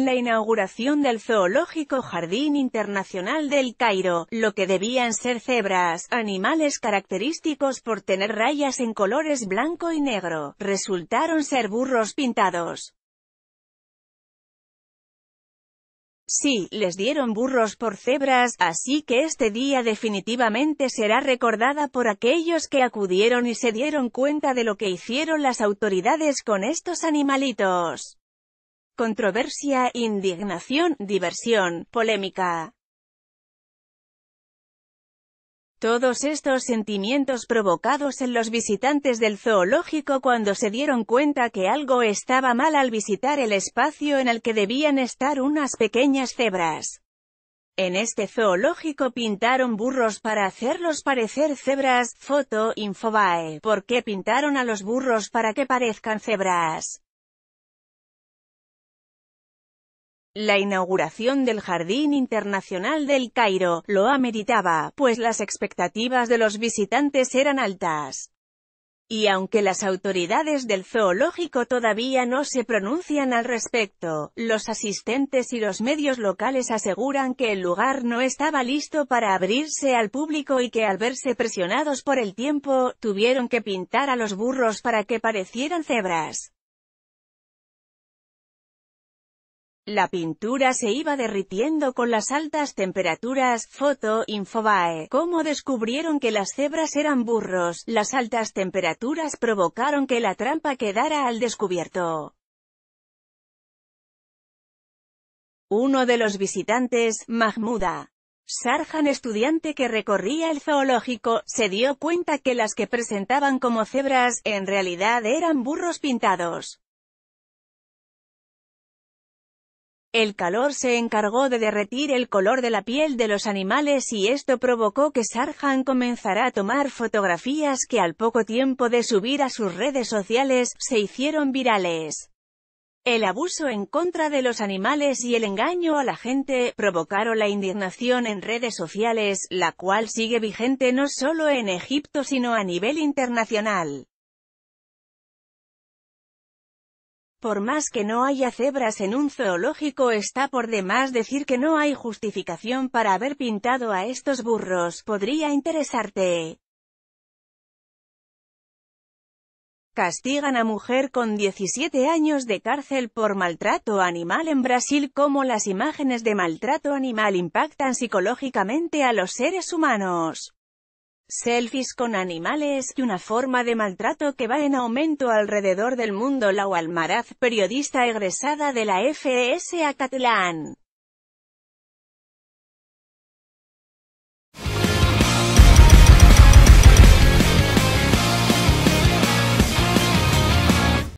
en la inauguración del Zoológico Jardín Internacional del Cairo, lo que debían ser cebras, animales característicos por tener rayas en colores blanco y negro, resultaron ser burros pintados. Sí, les dieron burros por cebras, así que este día definitivamente será recordada por aquellos que acudieron y se dieron cuenta de lo que hicieron las autoridades con estos animalitos controversia, indignación, diversión, polémica. Todos estos sentimientos provocados en los visitantes del zoológico cuando se dieron cuenta que algo estaba mal al visitar el espacio en el que debían estar unas pequeñas cebras. En este zoológico pintaron burros para hacerlos parecer cebras, foto, infobae, ¿por qué pintaron a los burros para que parezcan cebras? La inauguración del Jardín Internacional del Cairo lo ameritaba, pues las expectativas de los visitantes eran altas. Y aunque las autoridades del zoológico todavía no se pronuncian al respecto, los asistentes y los medios locales aseguran que el lugar no estaba listo para abrirse al público y que al verse presionados por el tiempo, tuvieron que pintar a los burros para que parecieran cebras. La pintura se iba derritiendo con las altas temperaturas. Foto, Infobae. Cómo descubrieron que las cebras eran burros. Las altas temperaturas provocaron que la trampa quedara al descubierto. Uno de los visitantes, Mahmuda, Sarjan estudiante que recorría el zoológico, se dio cuenta que las que presentaban como cebras, en realidad eran burros pintados. El calor se encargó de derretir el color de la piel de los animales y esto provocó que Sarhan comenzara a tomar fotografías que al poco tiempo de subir a sus redes sociales, se hicieron virales. El abuso en contra de los animales y el engaño a la gente, provocaron la indignación en redes sociales, la cual sigue vigente no solo en Egipto sino a nivel internacional. Por más que no haya cebras en un zoológico está por demás decir que no hay justificación para haber pintado a estos burros, podría interesarte. Castigan a mujer con 17 años de cárcel por maltrato animal en Brasil como las imágenes de maltrato animal impactan psicológicamente a los seres humanos selfies con animales, y una forma de maltrato que va en aumento alrededor del mundo. La Almaraz, periodista egresada de la FES Acatlán.